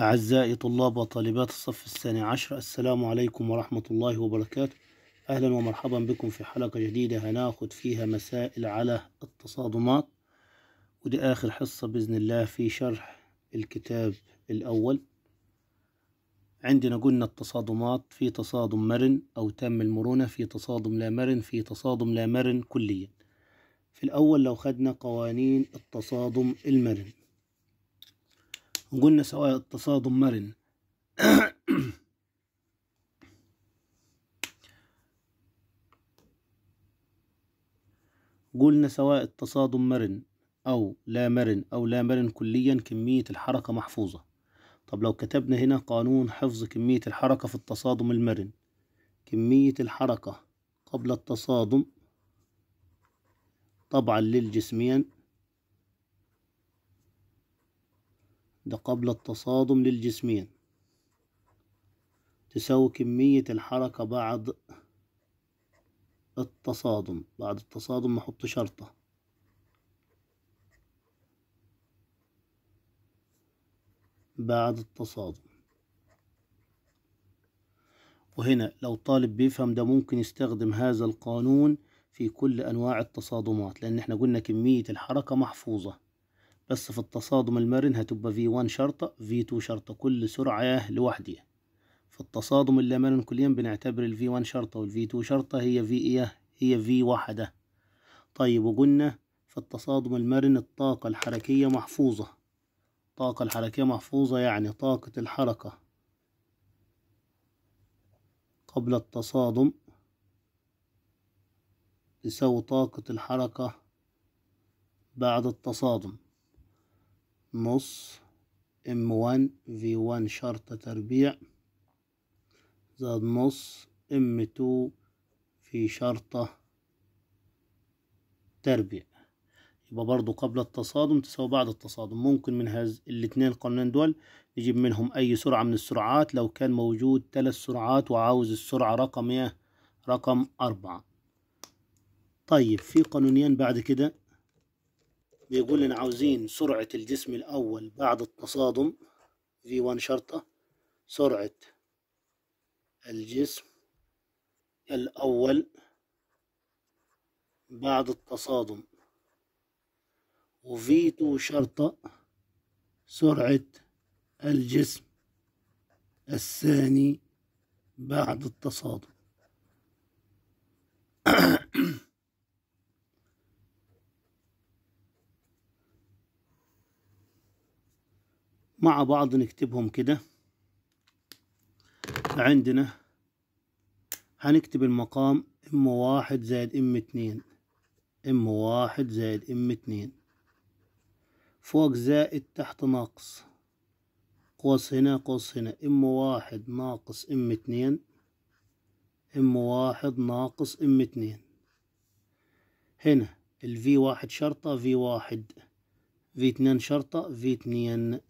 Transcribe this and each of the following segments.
أعزائي طلاب وطالبات الصف الثاني عشر السلام عليكم ورحمة الله وبركاته أهلا ومرحبا بكم في حلقة جديدة هناخد فيها مسائل على التصادمات ودي آخر حصة بإذن الله في شرح الكتاب الأول عندنا قلنا التصادمات في تصادم مرن أو تم المرونة في تصادم لا مرن في تصادم لا مرن كليا في الأول لو خدنا قوانين التصادم المرن وقلنا سواء التصادم مرن قلنا سواء التصادم مرن أو لا مرن أو لا مرن كليا كمية الحركة محفوظة طب لو كتبنا هنا قانون حفظ كمية الحركة في التصادم المرن كمية الحركة قبل التصادم طبعا للجسمين ده قبل التصادم للجسمين تساوي كمية الحركة بعد التصادم بعد التصادم نحط شرطة بعد التصادم وهنا لو طالب بيفهم ده ممكن يستخدم هذا القانون في كل أنواع التصادمات لأن احنا قلنا كمية الحركة محفوظة بس في التصادم المرن هتبقى في 1 شرطة في 2 شرطة كل سرعة لوحدها في التصادم اللامرن كليا بنعتبر الفي ون 1 شرطة والفي تو 2 شرطة هي في إيه هي في واحدة طيب وقلنا في التصادم المرن الطاقة الحركية محفوظة الطاقة الحركية محفوظة يعني طاقة الحركة قبل التصادم تساوي طاقة الحركة بعد التصادم نص ام ون في ون شرطة تربيع زائد نص ام تو في شرطة تربيع يبقى برضو قبل التصادم تساوي بعد التصادم ممكن من هذ الاتنين قانونين دول نجيب منهم أي سرعة من السرعات لو كان موجود ثلاث سرعات وعاوز السرعة رقم ايه رقم أربعة طيب في قانونين بعد كده بيقول لنا عاوزين سرعة الجسم الأول بعد التصادم في 1 شرطة سرعة الجسم الأول بعد التصادم وفي 2 شرطة سرعة الجسم الثاني بعد التصادم مع بعض نكتبهم كده عندنا هنكتب المقام ام واحد زائد ام اتنين ام واحد زائد ام اتنين فوق زائد تحت ناقص قوس هنا قوس هنا ام واحد ناقص ام اتنين ام واحد ناقص ام اتنين هنا الفي واحد شرطة في واحد في اتنين شرطة في اتنين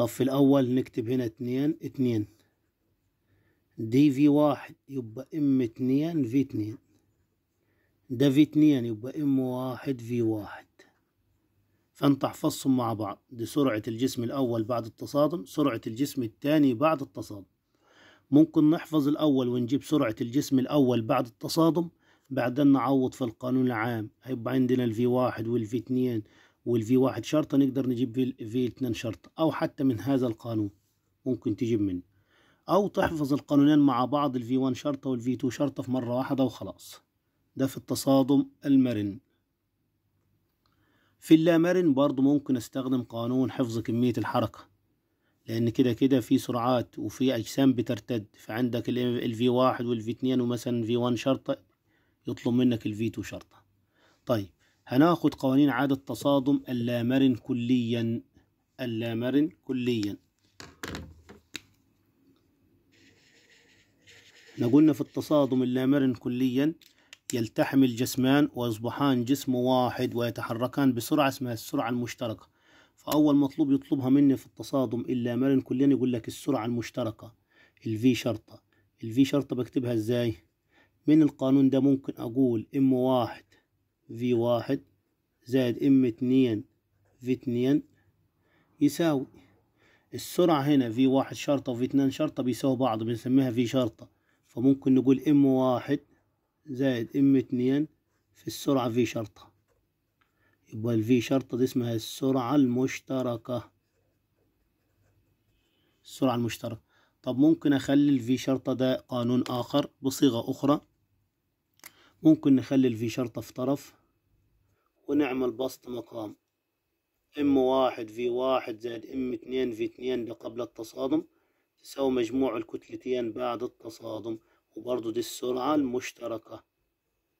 طب في الأول نكتب هنا اتنين اتنين دي في واحد يبقى ام اتنين في اتنين ده في اتنين يبقى ام واحد في واحد فانت احفظهم مع بعض دي سرعة الجسم الأول بعد التصادم سرعة الجسم الثاني بعد التصادم ممكن نحفظ الأول ونجيب سرعة الجسم الأول بعد التصادم بعدين نعوض في القانون العام هيبقى عندنا الفي واحد والفي اتنين والفي واحد شرطة نقدر نجيب في, في اتنين شرطة أو حتى من هذا القانون ممكن تجيب منه أو تحفظ القانونين مع بعض الفي وان شرطة والفي تو شرطة في مرة واحدة وخلاص ده في التصادم المرن في اللامرن برضو ممكن استخدم قانون حفظ كمية الحركة لأن كده كده في سرعات وفي أجسام بترتد فعندك الفي واحد والفي اتنين ومثلا في وان شرطة يطلب منك الفي تو شرطة طيب هناخد قوانين عادة تصادم اللامرن كليا اللامرن كليا احنا قلنا في التصادم اللامرن كليا يلتحم الجسمان ويصبحان جسم واحد ويتحركان بسرعة اسمها السرعة المشتركة فأول مطلوب يطلبها مني في التصادم اللامرن كليا يقول لك السرعة المشتركة الفي شرطة الفي شرطة بكتبها ازاي من القانون ده ممكن أقول ام واحد في واحد زائد ام اتنين في اتنين يساوي السرعة هنا في واحد شرطة وفي اتنين شرطة بيساوي بعض بنسميها في شرطة فممكن نقول ام واحد زائد ام اتنين في السرعة في شرطة يبقى الفي شرطة دي اسمها السرعة المشتركة السرعة المشتركة طب ممكن أخلي الفي شرطة ده قانون آخر بصيغة أخرى ممكن نخلي الفي شرطة في طرف ونعمل بسط مقام ام واحد في واحد زائد ام اتنين في اتنين ده قبل التصادم تساوي مجموع الكتلتين بعد التصادم وبرضه دي السرعة المشتركة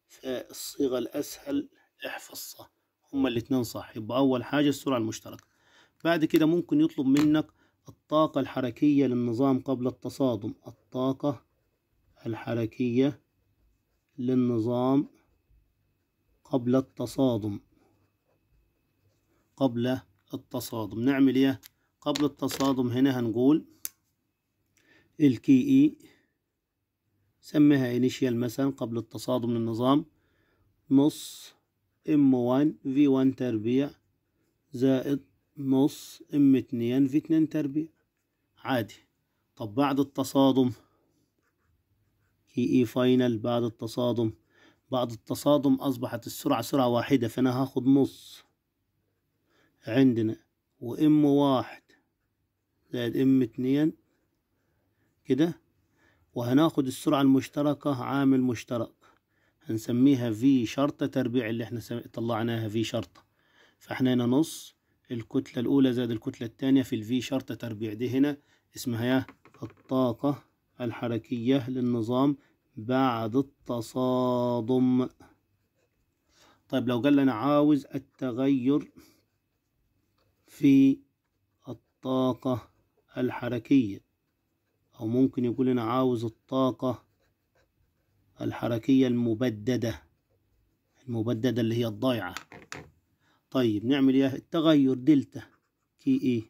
فالصيغة الأسهل احفظها هما الاتنين صح يبقى أول حاجة السرعة المشتركة بعد كده ممكن يطلب منك الطاقة الحركية للنظام قبل التصادم الطاقة الحركية للنظام قبل التصادم قبل التصادم نعمل ايه قبل التصادم هنا هنقول الكي اي e سميها انيشيال مثلا قبل التصادم للنظام نص ام 1 في 1 تربيع زائد نص ام 2 في 2 تربيع عادي طب بعد التصادم كي اي فاينل بعد التصادم بعد التصادم أصبحت السرعة سرعة واحدة فأنا هاخد نص عندنا وإم واحد زائد إم اتنين كده وهناخد السرعة المشتركة عامل مشترك هنسميها في شرطة تربيع اللي احنا طلعناها في شرطة فاحنا هنا نص الكتلة الأولى زائد الكتلة التانية في الفي شرطة تربيع دي هنا اسمها الطاقة الحركية للنظام بعد التصادم طيب لو قال لنا عاوز التغير في الطاقة الحركية أو ممكن يقول لنا عاوز الطاقة الحركية المبددة المبددة اللي هي الضايعة طيب نعمل ايه التغير دلتا كي ايه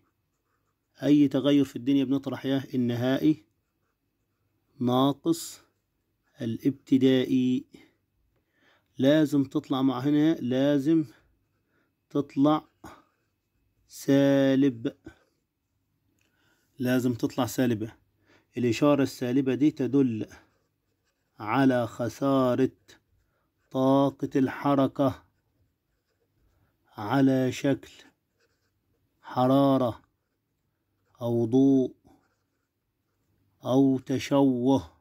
اي تغير في الدنيا بنطرح ايه النهائي ناقص الابتدائي لازم تطلع مع هنا لازم تطلع سالب لازم تطلع سالبة الإشارة السالبة دي تدل على خسارة طاقة الحركة على شكل حرارة أو ضوء أو تشوه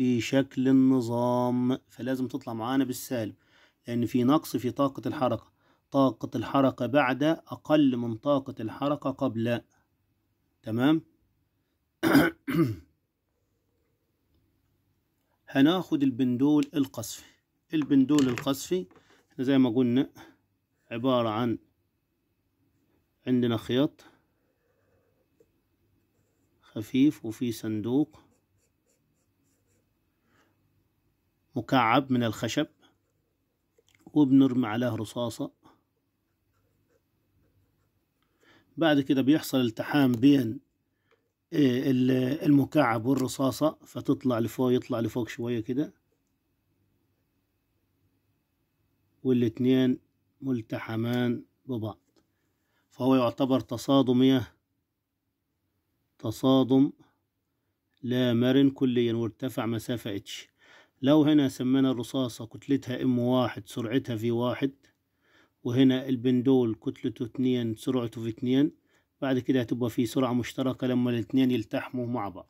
في شكل النظام فلازم تطلع معانا بالسالب لأن في نقص في طاقة الحركة طاقة الحركة بعد أقل من طاقة الحركة قبل تمام هناخد البندول القصفي البندول القصفي احنا زي ما قلنا عبارة عن عندنا خيط خفيف وفي صندوق مكعب من الخشب وبنرمي عليه رصاصة بعد كده بيحصل التحام بين آه، المكعب والرصاصة فتطلع لفوق يطلع لفوق شوية كده والاتنين ملتحمان ببعض فهو يعتبر تصادم ايه تصادم لا مرن كليا وارتفع مسافة اتش لو هنا سمينا الرصاصة كتلتها ام واحد سرعتها في واحد وهنا البندول كتلته اتنين سرعته في اتنين بعد كده هتبقى في سرعة مشتركة لما الاتنين يلتحموا مع بعض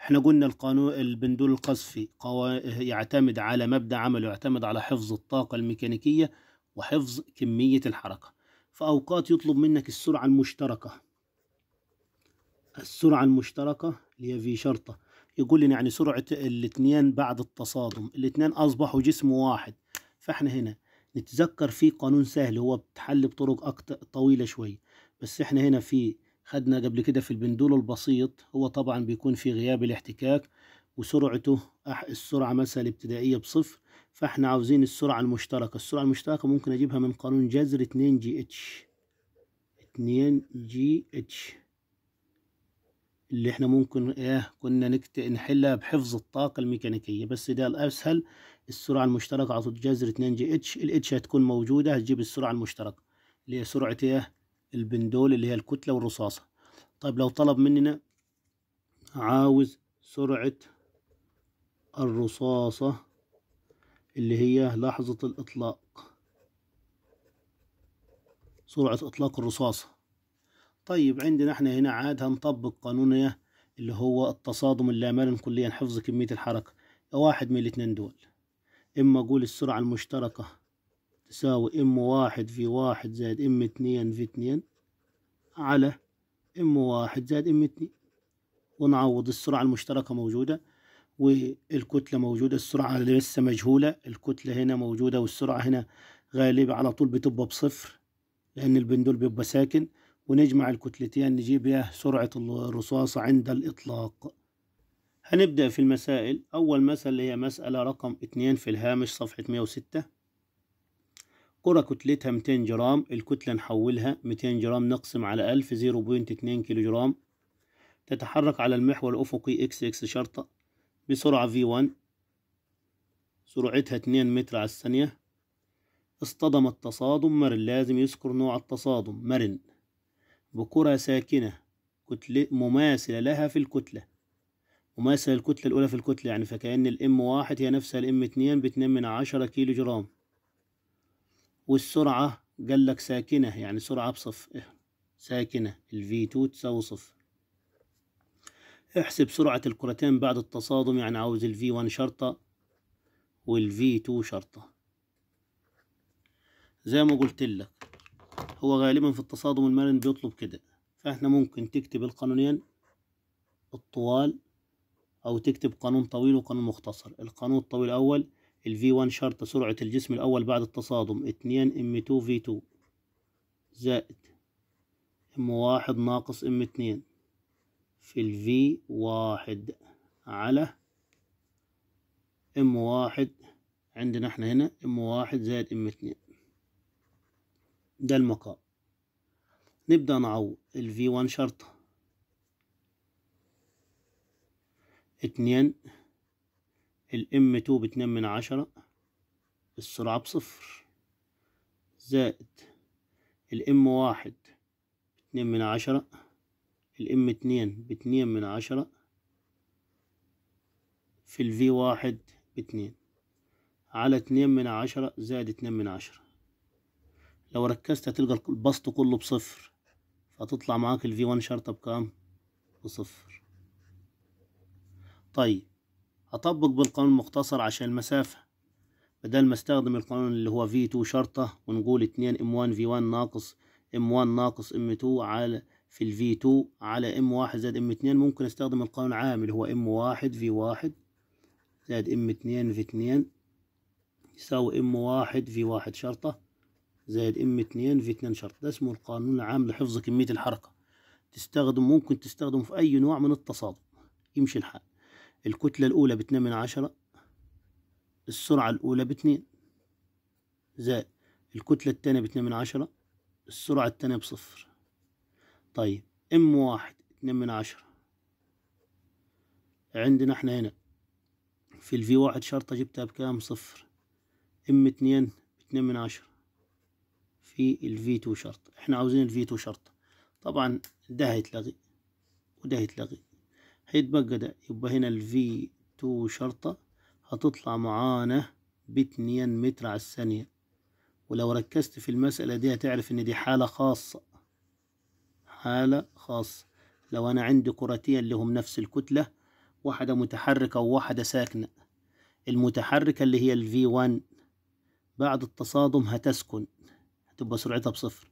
احنا قلنا القانون البندول القذفي قوا... يعتمد على مبدأ عمله يعتمد على حفظ الطاقة الميكانيكية وحفظ كمية الحركة فأوقات يطلب منك السرعة المشتركة السرعة المشتركة اللي هي في شرطة يقول لنا يعني سرعة الاثنين بعد التصادم الاثنين أصبحوا جسم واحد فاحنا هنا نتذكر في قانون سهل هو بتحل بطرق أكتر طويلة شوية بس احنا هنا في خدنا قبل كده في البندول البسيط هو طبعا بيكون في غياب الاحتكاك وسرعته السرعة مثلا الابتدائية بصفر فاحنا عاوزين السرعة المشتركة السرعة المشتركة ممكن اجيبها من قانون جذر 2 جي اتش 2 جي اتش اللي احنا ممكن ايه كنا نكت... نحلها بحفظ الطاقة الميكانيكية بس ده الأسهل السرعة المشتركة على جذر 2 جي اتش الاتش هتكون موجودة هتجيب السرعة المشتركة اللي هي سرعة ايه البندول اللي هي الكتلة والرصاصة طيب لو طلب مننا عاوز سرعة الرصاصة اللي هي لحظة الإطلاق سرعة إطلاق الرصاصة طيب عندنا احنا هنا عاد هنطبق قانون إيه؟ اللي هو التصادم اللامرن كليا حفظ كمية الحركة واحد من الاتنين دول اما اقول السرعة المشتركة تساوي ام واحد في واحد زائد ام اتنين في اتنين على ام واحد زائد ام اتنين ونعوض السرعة المشتركة موجودة والكتلة موجودة السرعة لسه مجهولة الكتلة هنا موجودة والسرعة هنا غالبا على طول بتبقى بصفر لأن البندول بيبقى ساكن ونجمع الكتلتين نجيب ايه سرعة الرصاصة عند الإطلاق هنبدأ في المسائل أول مسألة هي مسألة رقم اتنين في الهامش صفحة مية وستة كرة كتلتها 200 جرام الكتلة نحولها 200 جرام نقسم على 1000 0.2 كيلو جرام تتحرك على المحور الأفقي إكس إكس شرطة بسرعة V1 سرعتها 2 متر على الثانية اصطدم التصادم مرن لازم يذكر نوع التصادم مرن بكرة ساكنة كتلة مماثلة لها في الكتلة مماثلة الكتلة الأولى في الكتلة يعني فكأن الإم واحد هي نفسها الإم اتنين باتنين من عشرة كيلو جرام والسرعة قال لك ساكنة يعني سرعة بصف إيه، ساكنة الفي تو تساوي صفر احسب سرعة الكرتين بعد التصادم يعني عاوز الفي وان شرطة والفي تو شرطة زي ما قلت لك هو غالبا في التصادم المرن بيطلب كده فاحنا ممكن تكتب القانونين الطوال او تكتب قانون طويل وقانون مختصر القانون الطويل الاول v 1 شرط سرعة الجسم الاول بعد التصادم اتنين ام تو v تو زائد ام واحد ناقص ام اتنين في v واحد على ام واحد عندنا احنا هنا ام واحد زائد ام اتنين ده المقام نبدأ نعوض ال V1 شرطة اتنين ال M2 باتنين من عشرة السرعة بصفر زائد ال M1 باتنين من عشرة ال M2 باتنين من عشرة في ال V1 باتنين على اتنين من عشرة زائد اتنين من عشرة لو ركزت هتلقى البسط كله بصفر فتطلع معاك الفي 1 شرطة بكام بصفر طيب هطبق بالقانون المختصر عشان المسافة بدل ما استخدم القانون اللي هو في 2 شرطة ونقول اتنين ام 1 في 1 ناقص ام 1 ناقص ام 2 على في الفي 2 على ام 1 زائد ام 2 ممكن استخدم القانون العام اللي هو ام 1 في 1 زائد ام 2 في 2 يساوي ام 1 في 1 شرطة زائد ام اتنين في اتنين شرط ده اسمه القانون العام لحفظ كمية الحركة تستخدم ممكن تستخدم في أي نوع من التصادم يمشي الحال الكتلة الأولى باتنين من عشرة السرعة الأولى باتنين زائد الكتلة التانية باتنين من عشرة السرعة التانية بصفر طيب ام واحد اتنين من عشرة عندنا احنا هنا في الفي واحد شرطة جبتها بكام صفر ام اتنين اتنين من عشرة في الفي تو شرط احنا عاوزين الفي تو شرط طبعا ده هيتلغي وده هيتلغي هيتبقى ده يبقى هنا الفي تو شرطة هتطلع معانا باتنين متر على الثانية ولو ركزت في المسألة دي هتعرف إن دي حالة خاصة حالة خاصة لو أنا عندي كرتين لهم نفس الكتلة واحدة متحركة وواحدة ساكنة المتحركة اللي هي الفي V1 بعد التصادم هتسكن تبقى سرعتها بصفر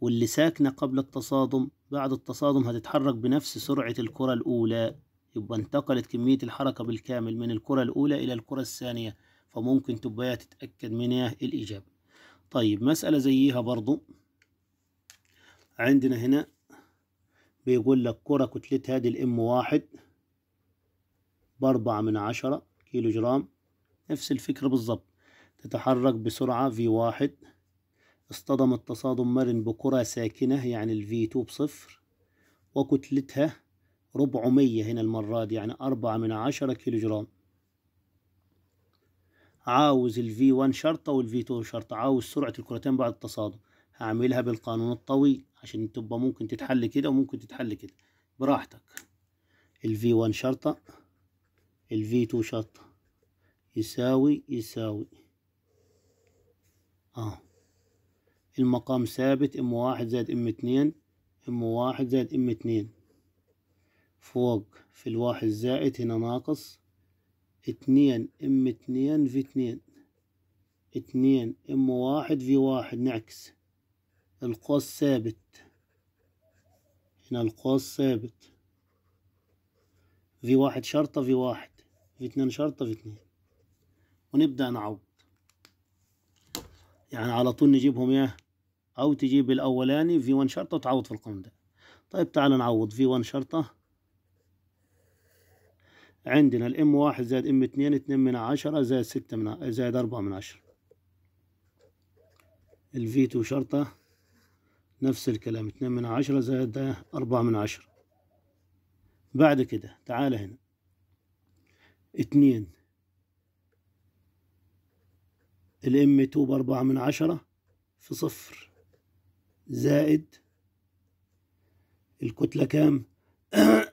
واللي ساكنة قبل التصادم بعد التصادم هتتحرك بنفس سرعة الكرة الأولى يبقى انتقلت كمية الحركة بالكامل من الكرة الأولى إلى الكرة الثانية فممكن تبقى تتأكد منها الإجابة طيب مسألة زيها برضو عندنا هنا بيقول لك كرة كتلتها دي الام واحد بأربعة من عشرة كيلو جرام نفس الفكرة بالظبط تتحرك بسرعة في واحد اصطدم التصادم مرن بكرة ساكنة يعني v 2 بصفر وكتلتها ربع مية هنا المرة دي يعني أربعة من عشرة كيلو جرام عاوز v 1 شرطة v 2 شرطة عاوز سرعة الكرتين بعد التصادم هعملها بالقانون الطويل عشان تبقى ممكن تتحل كده وممكن تتحل كده براحتك v 1 شرطة v 2 شرطة يساوي يساوي اه المقام ثابت ام واحد زائد ام اتنين ام واحد زائد ام اتنين فوق في الواحد زائد هنا ناقص اتنين ام اتنين في اتنين اتنين ام واحد في واحد نعكس القوس ثابت هنا القوس ثابت في واحد شرطة في واحد في اتنين شرطة في اتنين ونبدأ نعوض يعني على طول نجيبهم ياه أو تجيب الأولاني في 1 شرطة وتعوض في ده طيب تعال نعوض في 1 شرطة عندنا الام واحد زائد ام اتنين اتنين من عشرة زائد ستة من زائد أربعة من عشرة الفي تو شرطة نفس الكلام اتنين من عشرة زائد أربعة من عشرة بعد كده تعال هنا اتنين الام ب بأربعة من عشرة في صفر زائد الكتلة كام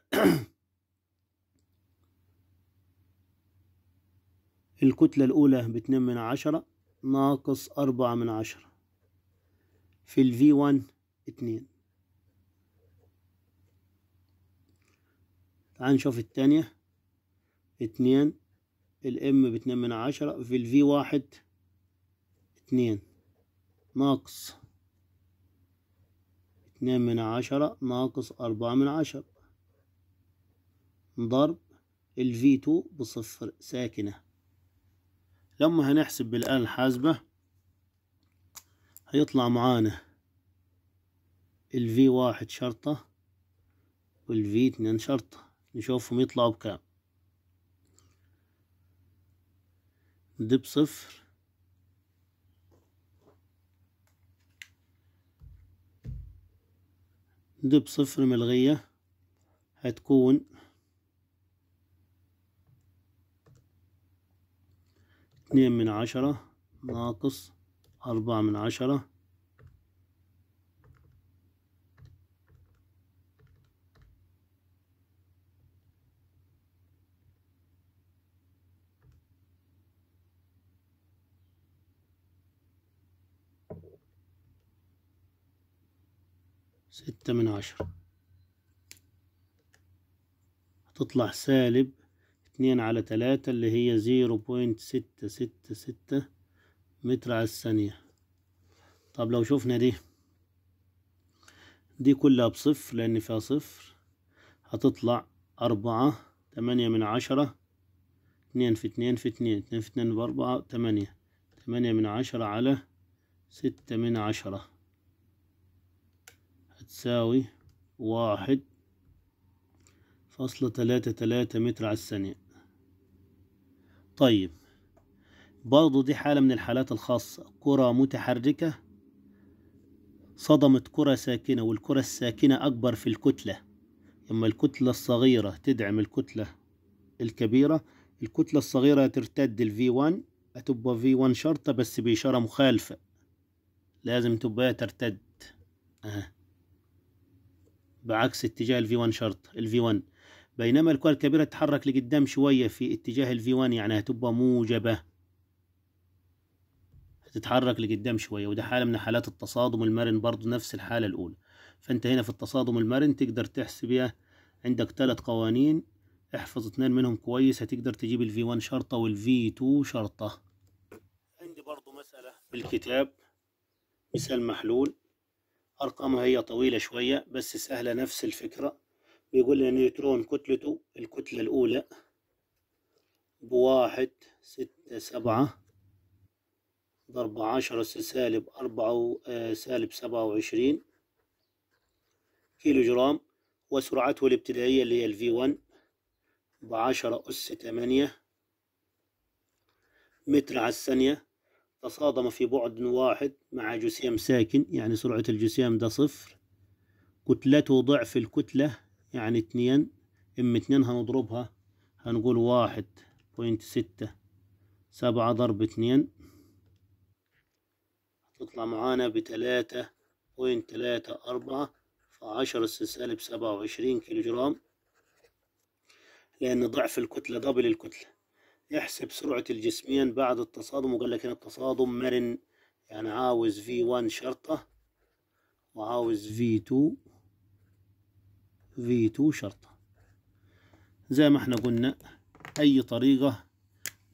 الكتلة الأولى باتنين من عشرة ناقص أربعة من عشرة في الـ V1 اتنين تعال نشوف التانية اتنين الـ M باتنين من عشرة في الـ V1 اتنين ناقص اتنين من عشرة ناقص أربعة من عشرة ضرب الفي تو بصفر ساكنة لما هنحسب بالآلة الحاسبة هيطلع معانا الفي واحد شرطة والفي اتنين شرطة نشوفهم يطلعوا بكام دي بصفر دب صفر ملغية هتكون اتنين من عشرة ناقص أربعة من عشرة ستة من عشرة هتطلع سالب اتنين على تلاتة اللي هي زيرو بوينت ستة ستة ستة متر على الثانية طب لو شوفنا دي دي كلها بصفر لأن فيها صفر هتطلع أربعة تمانية من عشرة اتنين في اتنين في اتنين اتنين في اتنين بأربعة تمانية تمانية من عشرة على ستة من عشرة بتساوي واحد فاصلة تلاتة تلاتة متر على الثانية طيب برضو دي حالة من الحالات الخاصة كرة متحركة صدمت كرة ساكنة والكرة الساكنة أكبر في الكتلة لما الكتلة الصغيرة تدعم الكتلة الكبيرة الكتلة الصغيرة ترتد v 1 هتبقى v 1 شرطة بس بإشارة مخالفة لازم تبقى ترتد أه. بعكس اتجاه الفي 1 شرط الفي 1 بينما الكره الكبيرة تتحرك لقدام شوية في اتجاه الفي 1 يعني هتبقى موجبة هتتحرك لقدام شوية وده حالة من حالات التصادم المرن برضو نفس الحالة الأولى فأنت هنا في التصادم المرن تقدر تحسب عندك ثلاث قوانين احفظ اثنين منهم كويس هتقدر تجيب الفي 1 شرطة والفي 2 شرطة عندي برضو مسألة بالكتاب مثال محلول أرقامها هي طويلة شوية بس سهلة نفس الفكرة بيقول لنا نيوترون كتلته الكتلة الأولى بواحد ستة سبعة ضرب عشرة سالب أربعة آه، سالب سبعة وعشرين كيلو جرام وسرعته الابتدائية اللي هي الفي ون بعشرة أس تمانية متر على الثانية تصادم في بعد واحد مع جسيم ساكن يعني سرعة الجسيم ده صفر كتلته ضعف الكتلة يعني اتنين ام اتنين هنضربها هنقول واحد بوينت ستة سبعة ضرب اتنين هتطلع معانا بتلاتة بوينت تلاتة أربعة فعشرة سالب سبعة وعشرين كيلو جرام لأن ضعف الكتلة دبل الكتلة احسب سرعة الجسمين بعد التصادم وقال لك هنا التصادم مرن يعني عاوز في 1 شرطة وعاوز في 2 في 2 شرطة زي ما احنا قلنا أي طريقة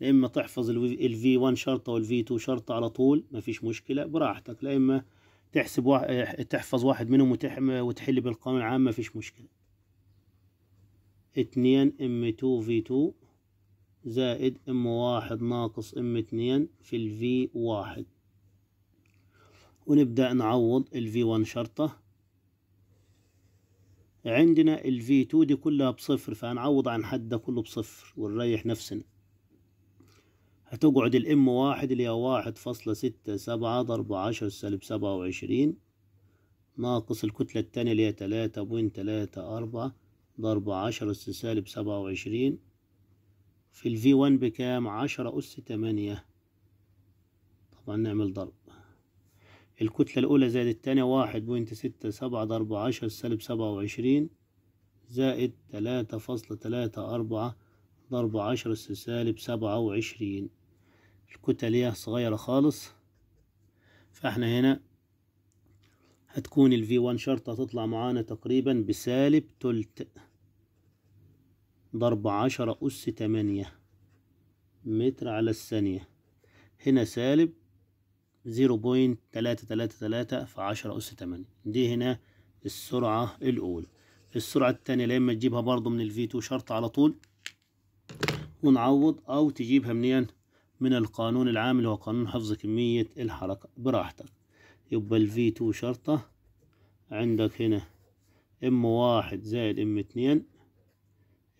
يا إما تحفظ الفي 1 شرطة والفي 2 شرطة على طول مفيش مشكلة براحتك يا إما تحسب واحد تحفظ واحد منهم وتحل بالقانون العام مفيش مشكلة اتنين ام تو في تو زائد ام واحد ناقص ام اتنين في الفي واحد ونبدأ نعوض الفي ون شرطة عندنا الفي تو دي كلها بصفر فهنعوض عن حد ده كله بصفر ونريح نفسنا هتقعد الام واحد اللي هي واحد فاصلة ستة سبعة ضرب عشرة سالب سبعة وعشرين ناقص الكتلة التانية اللي هي تلاتة بوين تلاتة أربعة ضرب عشرة سالب سبعة وعشرين في v 1 بكام عشرة أس تمانية طبعا نعمل ضرب الكتلة الأولى زائد التانية واحد بوينت ستة سبعة ضرب عشر سالب سبعة وعشرين زائد تلاتة فاصلة تلاتة أربعة ضرب عشر سالب سبعة وعشرين الكتل هي صغيرة خالص فاحنا هنا هتكون v 1 شرطة تطلع معانا تقريبا بسالب تلت ضرب عشرة أس تمانية متر على الثانية هنا سالب زيرو بوينت تلاتة تلاتة تلاتة في عشرة أس تمانية دي هنا السرعة الأولى السرعة التانية لما إما تجيبها برضو من الفي تو شرط على طول ونعوض أو تجيبها منين من القانون العام اللي هو قانون حفظ كمية الحركة براحتك يبقى الفي تو شرطة عندك هنا ام واحد زائد ام اتنين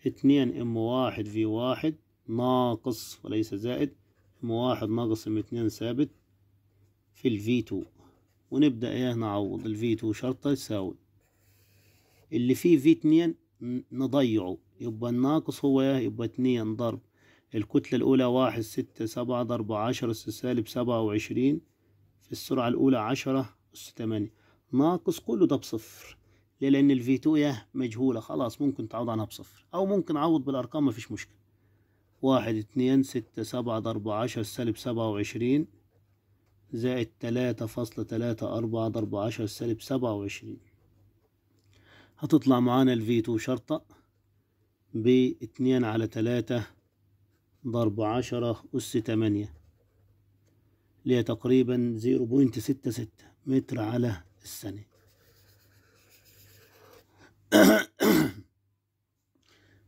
اتنين ام واحد في واحد ناقص وليس زائد ام واحد ناقص ام اتنين ثابت في الفي تو ونبدأ ايه نعوض الفي تو شرطة يساوي اللي فيه في اتنين نضيعه يبقى الناقص هو ايه يبقى اتنين ضرب الكتلة الأولى واحد ستة سبعة ضرب عشرة أس سالب سبعة وعشرين في السرعة الأولى عشرة أس تمانية ناقص كله ده بصفر ليه لان الفي 2 ياه مجهوله خلاص ممكن تعوض عنها بصفر او ممكن اعوض بالارقام مفيش مشكله واحد اتنين ستة سبعة ضرب عشر سالب سبعة وعشرين زائد تلاتة فاصلة تلاتة أربعة ضرب عشر سالب سبعة وعشرين هتطلع معانا الفي 2 شرطة باتنين على تلاتة ضرب عشرة أس تمانية اللي هي تقريبا زيرو بوينت ستة ستة متر على الثانية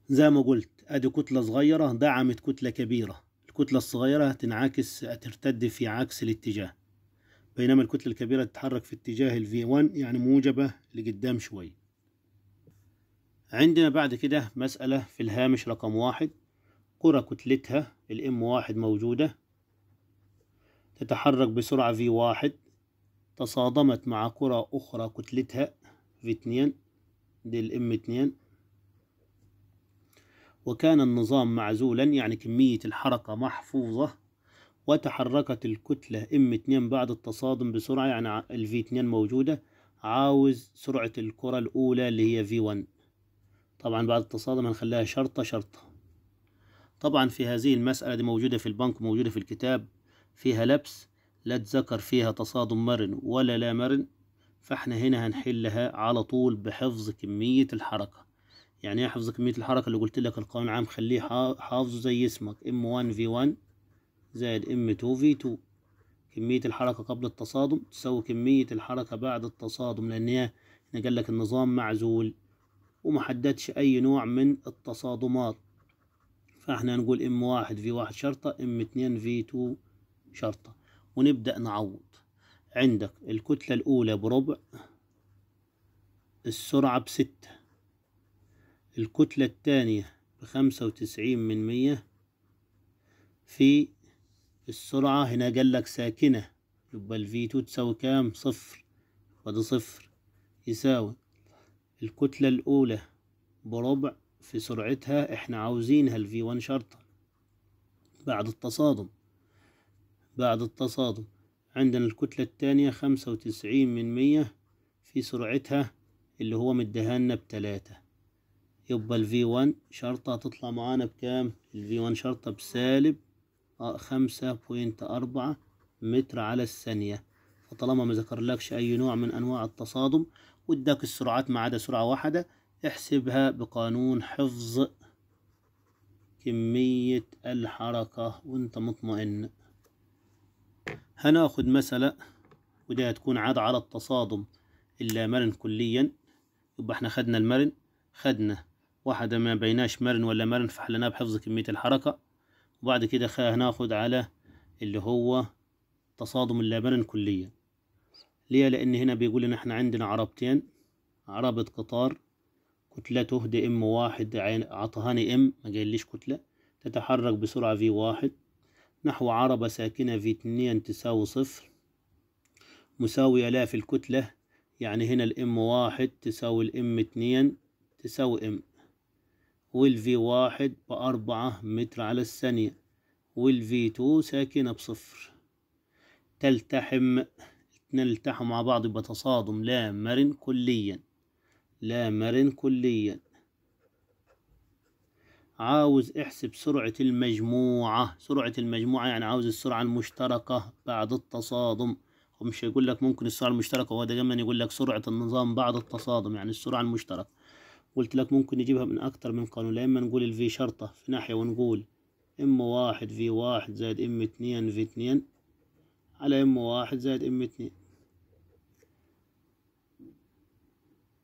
زي ما قلت ادي كتلة صغيرة دعمت كتلة كبيرة الكتلة الصغيرة هتنعكس هترتد في عكس الاتجاه بينما الكتلة الكبيرة تتحرك في اتجاه الفي 1 يعني موجبة لقدام شوي عندنا بعد كده مسألة في الهامش رقم واحد كرة كتلتها الام واحد موجودة تتحرك بسرعة في واحد تصادمت مع كرة أخرى كتلتها في اتنين دي الام اتنين وكان النظام معزولا يعني كمية الحركة محفوظة وتحركت الكتلة ام اتنين بعد التصادم بسرعة يعني في اتنين موجودة عاوز سرعة الكرة الأولى اللي هي في ون طبعا بعد التصادم هنخليها شرطة شرطة طبعا في هذه المسألة دي موجودة في البنك موجودة في الكتاب فيها لبس لا تذكر فيها تصادم مرن ولا لا مرن فاحنا هنا هنحلها على طول بحفظ كمية الحركة يعني ايه حفظ كمية الحركة اللي قلت لك القانون العام خليه حافظه زي اسمك ام 1 في 1 زائد ام 2 في2 كمية الحركة قبل التصادم تساوي كمية الحركة بعد التصادم لأن ايه هنا قال لك النظام معزول ومحددش أي نوع من التصادمات فاحنا نقول ام 1 في 1 شرطة ام 2 في2 شرطة ونبدأ نعوض عندك الكتلة الأولى بربع السرعة بستة الكتلة الثانية بخمسة وتسعين من مية في السرعة هنا لك ساكنة يبقى الفي تو تساوي كام صفر فده صفر يساوي الكتلة الأولى بربع في سرعتها احنا عاوزينها الفي وان شرطة بعد التصادم بعد التصادم عندنا الكتلة الثانية خمسة وتسعين من مية في سرعتها اللي هو مديهالنا بتلاتة يبقى الفي ون شرطة هتطلع معانا بكام؟ الفي ون شرطة بسالب آه، خمسة بوينت أربعة متر على الثانية فطالما ما ذكرلكش أي نوع من أنواع التصادم واداك السرعات ما عدا سرعة واحدة احسبها بقانون حفظ كمية الحركة وانت مطمئن هناخد مسألة ودي هتكون عاد على التصادم اللا مرن كليا يبقى احنا خدنا المرن خدنا واحدة ما بيناش مرن ولا مرن فحلناه بحفظ كمية الحركة وبعد كده هناخد على اللي هو تصادم اللا مرن كليا ليه لأن هنا بيقول إن احنا عندنا عربتين عربة قطار كتلته دي ام واحد عطهاني ام ما جايليش كتلة تتحرك بسرعة في واحد نحو عربة ساكنة في اتنين تساوي صفر مساوية لا في الكتلة يعني هنا الام واحد تساوي الام اتنين تساوي ام والفي واحد بأربعة متر على الثانية والفي تو ساكنة بصفر تلتحم اتنين التحم مع بعض بتصادم لا مرن كليا لا مرن كليا عاوز احسب سرعة المجموعة سرعة المجموعة يعني عاوز السرعة المشتركة بعد التصادم ومش يقول لك ممكن السرعة المشتركة هو ده دايما يقول لك سرعة النظام بعد التصادم يعني السرعة المشتركة قلت لك ممكن نجيبها من أكتر من قانون لما إما نقول الفي شرطة في ناحية ونقول ام واحد في واحد زائد إم اتنين في اتنين على إم واحد زائد إم اتنين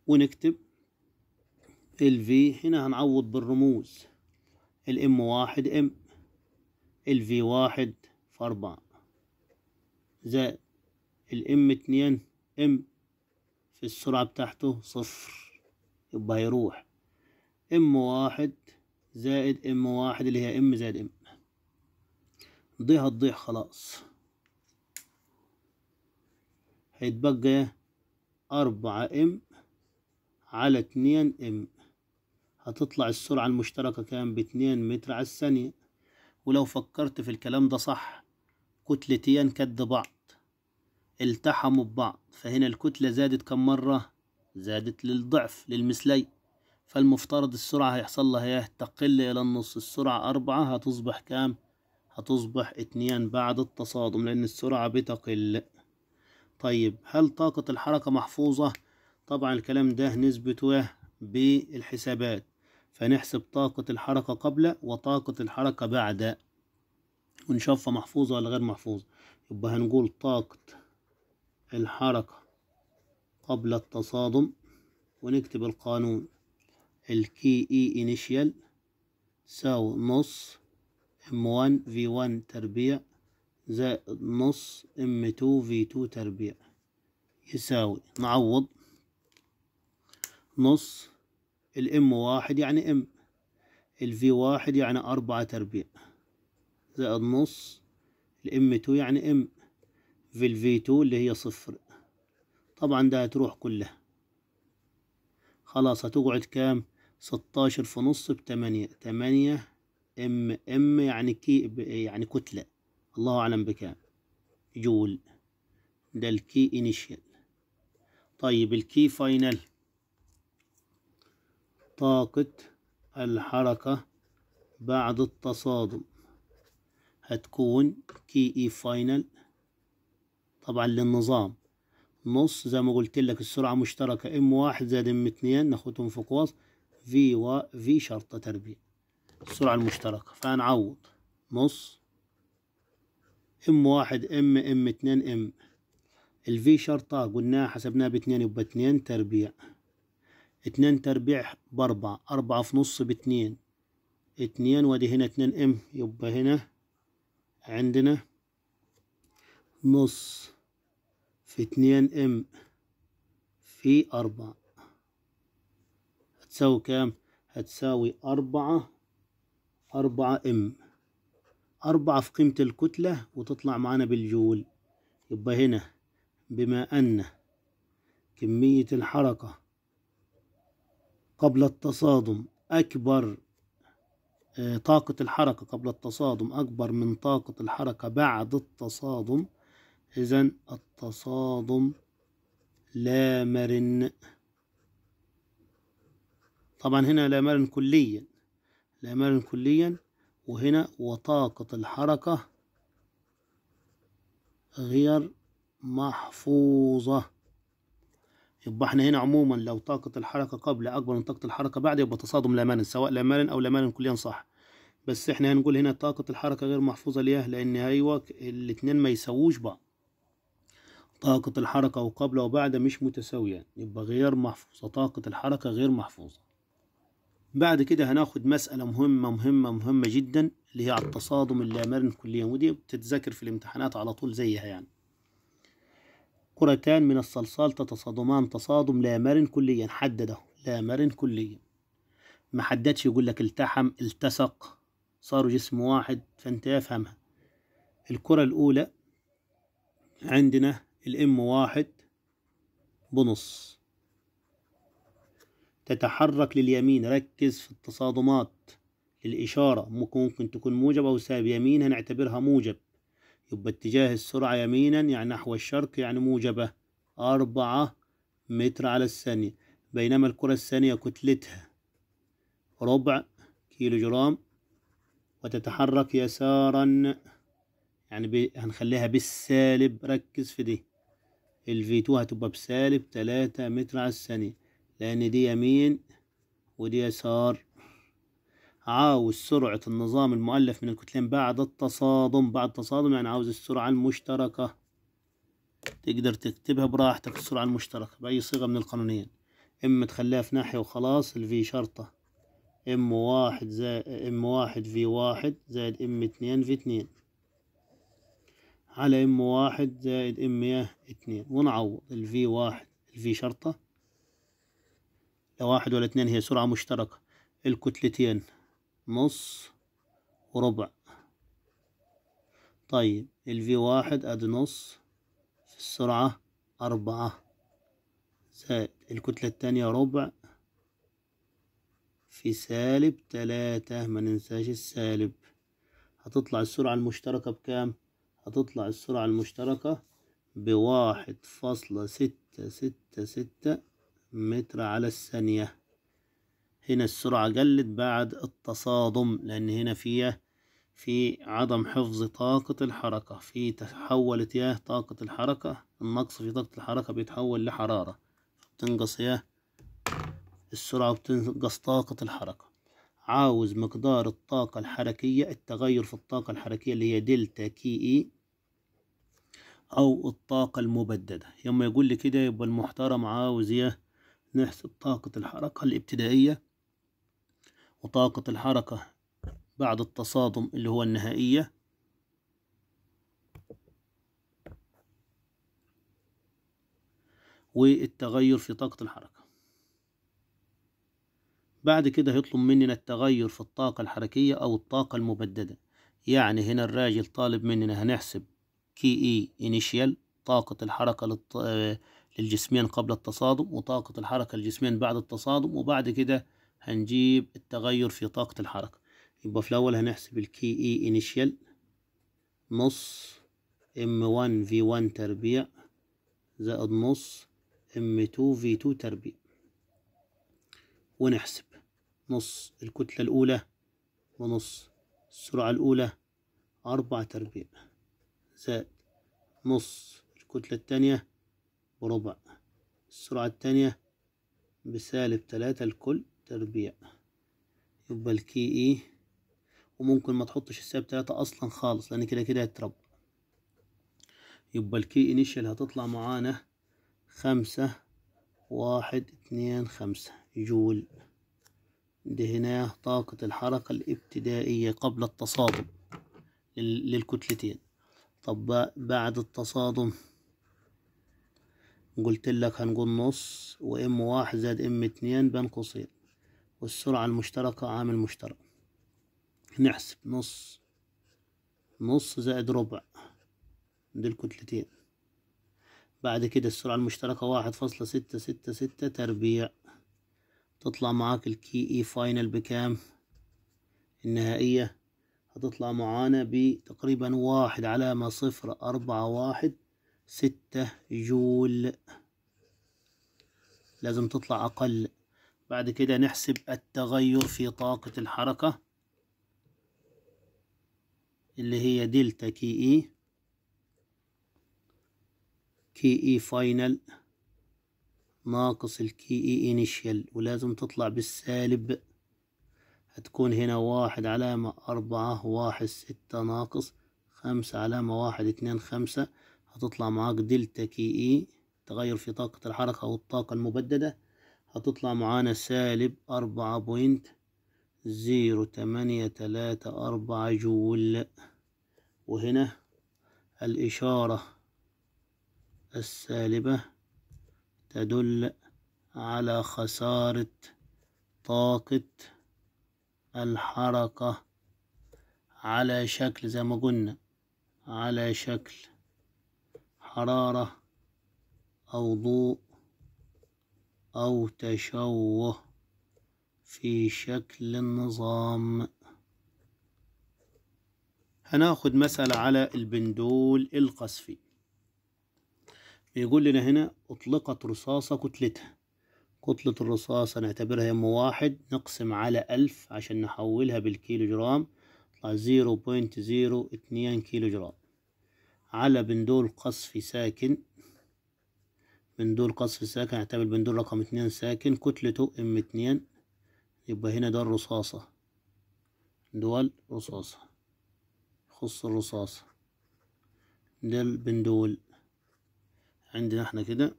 ونكتب الفي هنا هنعوض بالرموز الام واحد ام الفي واحد في أربعة زائد الام اتنين ام في السرعة بتاعته صفر يبقى هيروح ام واحد زائد ام واحد اللي هي ام زائد ام دي هتضيع خلاص هيتبقى أربعة ام على اتنين ام هتطلع السرعة المشتركة كام باتنين متر على الثانية ولو فكرت في الكلام ده صح كتلتين كد بعض التحموا ببعض فهنا الكتلة زادت كم مرة زادت للضعف للمثلي فالمفترض السرعة هيحصل لها ايه تقل إلى النص السرعة أربعة هتصبح كام هتصبح اتنين بعد التصادم لأن السرعة بتقل طيب هل طاقة الحركة محفوظة طبعا الكلام ده نسبته إيه؟ بالحسابات فنحسب طاقة الحركة قبل وطاقة الحركة بعد ونشوفها محفوظة ولا غير محفوظة يبقى هنقول طاقة الحركة قبل التصادم ونكتب القانون الكي اي انيشيال تساوي نص ام 1 في 1 تربيع زائد نص ام 2 في 2 تربيع يساوي نعوض نص الام واحد يعني ام الفي واحد يعني أربعة تربيع زائد نص الام تو يعني ام في الفي تو اللي هي صفر طبعا ده هتروح كلها خلاص هتقعد كام ستاشر في نص بتمانية تمانية ام ام يعني كي يعني كتلة الله أعلم بكام جول ده الكي انيشال طيب الكي فاينل طاقة الحركة بعد التصادم هتكون كي اي فاينل طبعا للنظام نص زي ما قلت لك السرعة مشتركة ام واحد زائد ام اتنين ناخدهم في قوس في و في شرطة تربيع السرعة المشتركة فهنعوض نص ام واحد ام ام اتنين ام الفي شرطة قلناها حسبناها باتنين يبقى اتنين تربيع اتنين تربيع بأربعة أربعة في نص باتنين اتنين وادي هنا اتنين ام يبقى هنا عندنا نص في اتنين ام في أربعة هتساوي كام؟ هتساوي أربعة أربعة ام أربعة في قيمة الكتلة وتطلع معانا بالجول يبقى هنا بما أن كمية الحركة قبل التصادم أكبر آه، طاقة الحركة قبل التصادم أكبر من طاقة الحركة بعد التصادم إذا التصادم لا مرن طبعا هنا لا مرن كليا لا مرن كليا وهنا وطاقة الحركة غير محفوظة يبقى احنا هنا عموما لو طاقة الحركة قبل أكبر من طاقة الحركة بعد يبقى تصادم مرن سواء مرن أو مرن كليا صح بس احنا هنقول هنا طاقة الحركة غير محفوظة ليه لأن أيوة الاتنين ما يساووش بعض طاقة الحركة وقبل وبعد مش متساوية يبقى غير محفوظة طاقة الحركة غير محفوظة بعد كده هناخد مسألة مهمة مهمة مهمة جدا اللي هي على التصادم اللامرن كليا ودي بتتذاكر في الامتحانات على طول زيها يعني كرتان من الصلصال تتصادمان تصادم لا مرن كليا حدده لا مرن كليا ما حددش يقول لك التحم التصق صاروا جسم واحد فانت افهمها الكرة الأولى عندنا الام واحد بنص تتحرك لليمين ركز في التصادمات للإشارة ممكن تكون موجب أو ساب يمين هنعتبرها موجب يبقى اتجاه السرعة يمينا يعني نحو الشرق يعني موجبة أربعة متر على الثانية بينما الكرة الثانية كتلتها ربع كيلو جرام وتتحرك يسارا يعني هنخليها بالسالب ركز في دي الفي تو هتبقى بسالب تلاتة متر على الثانية لأن دي يمين ودي يسار عاوز آه، سرعة النظام المؤلف من الكتلين بعد التصادم بعد التصادم يعني عاوز السرعة المشتركة تقدر تكتبها براحتك السرعة المشتركة بأي صيغة من القانونين إما تخليها في ناحية وخلاص الفي شرطة إم واحد زائد إم واحد في واحد زائد إم اتنين في اتنين على إم واحد زائد إم اتنين ونعوض الفي واحد الفي شرطة لا واحد ولا اتنين هي سرعة مشتركة الكتلتين نص وربع طيب ال في واحد ادي نص في السرعة أربعة زائد الكتلة التانية ربع في سالب تلاتة ما ننساش السالب هتطلع السرعة المشتركة بكام؟ هتطلع السرعة المشتركة بواحد فاصلة ستة ستة ستة متر على الثانية هنا السرعة قلت بعد التصادم لأن هنا فيه في عدم حفظ طاقة الحركة في تحولت ياه طاقة الحركة النقص في طاقة الحركة بيتحول لحرارة بتنقص ياه السرعة بتنقص طاقة الحركة عاوز مقدار الطاقة الحركية التغير في الطاقة الحركية اللي هي دلتا كي اي أو الطاقة المبددة يوم يقول لي كده يبقى المحترم عاوز ياه نحسب طاقة الحركة الابتدائية وطاقة الحركة بعد التصادم اللي هو النهائية والتغير في طاقة الحركة بعد كده هيطلب مننا التغير في الطاقة الحركية أو الطاقة المبددة يعني هنا الراجل طالب مننا هنحسب كي اي انيشيال طاقة الحركة آه، للجسمين قبل التصادم وطاقة الحركة للجسمين بعد التصادم وبعد كده هنجيب التغير في طاقة الحركة يبقى في الأول هنحسب الكي إي إنيشيال نص إم 1 في 1 تربيع زائد نص إم 2 في 2 تربيع ونحسب نص الكتلة الأولى ونص السرعة الأولى أربع تربيع زائد نص الكتلة التانية بربع السرعة التانية بسالب تلاتة الكل تربيع يبقى الكي اي وممكن ما تحطش الساب تلاتة اصلا خالص لان كده كده هيتربع يبقى الكي انيشال هتطلع معانا خمسة واحد اتنين خمسة جول دي هنا طاقة الحركة الابتدائية قبل التصادم للكتلتين طب بعد التصادم قلت لك هنقول نص وام واحد زائد ام اتنين بين قوسين والسرعة المشتركة عامل مشترك نحسب نص نص زائد ربع دي الكتلتين بعد كده السرعة المشتركة واحد فاصلة ستة ستة ستة تربيع تطلع معاك الكي اي فاينل بكام النهائية هتطلع معانا بتقريبا واحد علامة صفر أربعة واحد ستة جول لازم تطلع أقل بعد كده نحسب التغير في طاقة الحركة اللي هي دلتا كي اي كي اي فاينل ناقص الكي اي انيشيال ولازم تطلع بالسالب هتكون هنا واحد علامة أربعة واحد ستة ناقص خمسة علامة واحد اتنين خمسة هتطلع معاك دلتا كي اي تغير في طاقة الحركة أو الطاقة المبددة هتطلع معانا سالب أربعة بوينت زيرو تمانية تلاتة أربعة جول وهنا الإشارة السالبة تدل على خسارة طاقة الحركة على شكل زي ما قلنا على شكل حرارة أو ضوء أو تشوه في شكل النظام هناخد مسألة على البندول القصفي بيقول لنا هنا أطلقت رصاصة كتلتها كتلة الرصاصة نعتبرها يم واحد نقسم على ألف عشان نحولها بالكيلو جرام يطلع زيرو بوينت زيرو اتنين كيلو جرام على بندول قصفي ساكن بندول قصر ساكن هعتبر بندول رقم اتنين ساكن كتلته ام اتنين يبقى هنا ده الرصاصة دول رصاصة يخص الرصاصة ده البندول عندنا احنا كده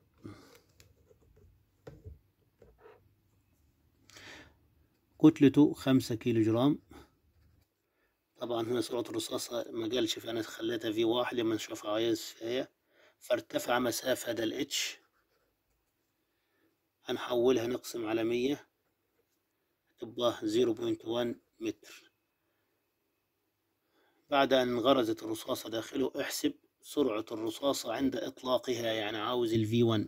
كتلته خمسة كيلو جرام طبعا هنا سرعة الرصاصة ما جالش فأنا خليتها في واحد لما نشوفها عايز هي فارتفع مسافة ده الاتش هنحولها نقسم على مية تبقى زيرو بوينت وان متر بعد أن غرزت الرصاصة داخله احسب سرعة الرصاصة عند إطلاقها يعني عاوز الفي V1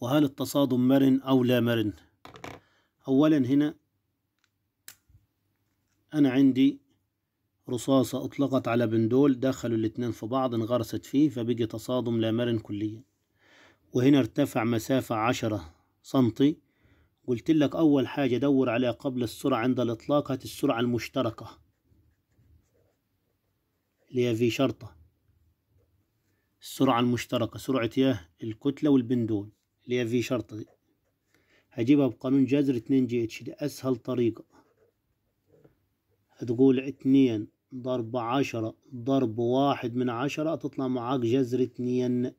وهل التصادم مرن أو لا مرن أولا هنا أنا عندي رصاصة أطلقت على بندول دخلوا الاتنين في بعض انغرست فيه فبقي تصادم لا مرن كليا وهنا ارتفع مسافة عشرة سنتي قلت لك أول حاجة دور عليها قبل السرعة عند الإطلاق هات السرعة المشتركة اللي هي في شرطة السرعة المشتركة سرعة ياه الكتلة والبندول اللي هي في شرطة دي هجيبها بقانون جذر اتنين جي اتش دي أسهل طريقة هتقول اتنين ضرب عشرة ضرب واحد من عشرة تطلع معاك جذر اتنين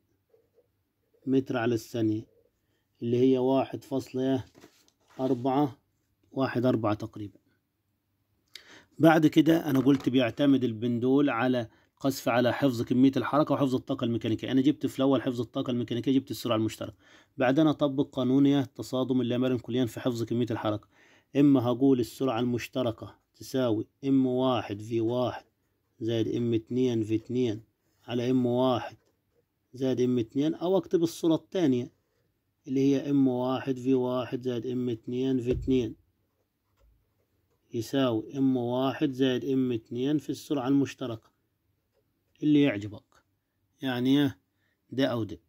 متر على الثانية اللي هي واحد فاصلة أربعة واحد أربعة تقريبا بعد كده أنا قلت بيعتمد البندول على قذف على حفظ كمية الحركة وحفظ الطاقة الميكانيكية أنا جبت في الأول حفظ الطاقة الميكانيكية جبت السرعة المشتركة بعدين أطبق قانونية تصادم اللامرن كليا في حفظ كمية الحركة إما هقول السرعة المشتركة تساوي ام واحد في واحد زائد ام اتنين في اتنين على ام واحد زائد ام اتنين او اكتب الصورة التانية اللي هي ام واحد في واحد زائد ام اتنين في اتنين يساوي ام واحد زائد ام اتنين في السرعة المشتركة اللي يعجبك يعني اه، ده او ده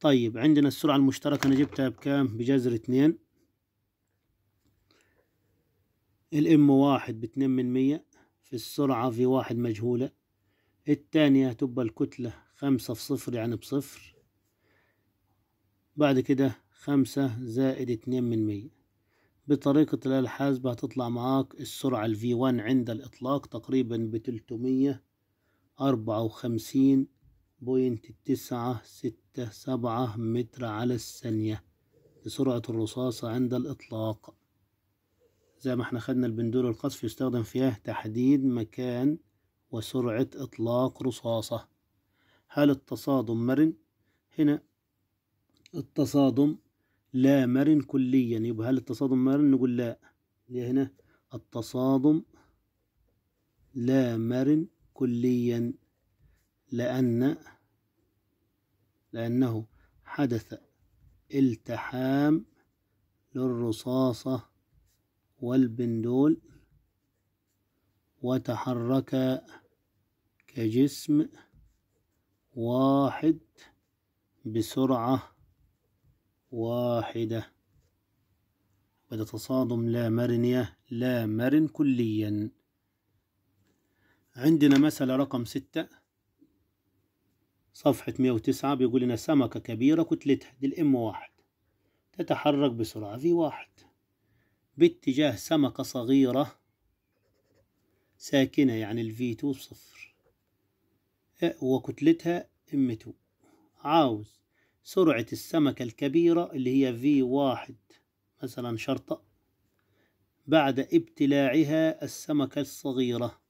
طيب عندنا السرعة المشتركة انا جبتها بكام بجذر اتنين الام واحد باتنين من مية في السرعة في واحد مجهولة التانية تبقى الكتلة خمسة في صفر يعني بصفر بعد كده خمسة زائد اتنين من مية بطريقة الآلة الحاسبة هتطلع معاك السرعة ال V1 عند الإطلاق تقريبا بتلتمية أربعة وخمسين بوينت تسعة ستة سبعة متر على الثانية لسرعة الرصاصة عند الإطلاق زي ما احنا خدنا البندول القذف يستخدم فيها تحديد مكان وسرعة إطلاق رصاصة هل التصادم مرن هنا التصادم لا مرن كليا يبقى هل التصادم مرن نقول لا اللي هنا التصادم لا مرن كليا لأن لأنه حدث التحام للرصاصة والبندول وتحرك كجسم واحد بسرعة واحدة بدأ تصادم لا مرنية لا مرن كليا عندنا مسألة رقم ستة صفحة 109 بيقول لنا سمكة كبيرة كتلتها دي الام واحد تتحرك بسرعة في واحد باتجاه سمكة صغيرة ساكنة يعني الفي تو صفر وكتلتها ام 2 عاوز سرعة السمكة الكبيرة اللي هي في واحد مثلا شرطة بعد ابتلاعها السمكة الصغيرة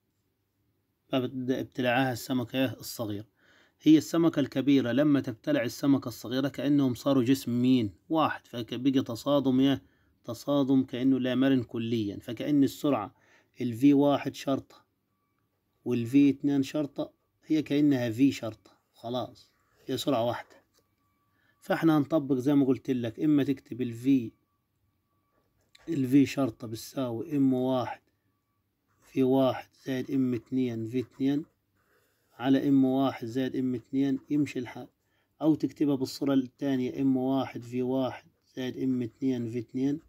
بعد ابتلاعها السمكة الصغيرة هي السمكة الكبيرة لما تبتلع السمكة الصغيرة كأنهم صاروا جسم مين واحد فبيجي تصادم يا تصادم كأنه لا مرن كليا فكأن السرعة الفي واحد شرطة والفي اتنين شرطة هي كأنها في شرطة خلاص هي سرعة واحدة فاحنا هنطبق زي ما قلت لك اما تكتب الفي الفي شرطة بتساوي ام واحد في واحد زائد ام اتنين في اتنين على ام واحد زائد ام اتنين يمشي الحال او تكتبها بالصورة التانية ام واحد في واحد زائد ام اتنين في اتنين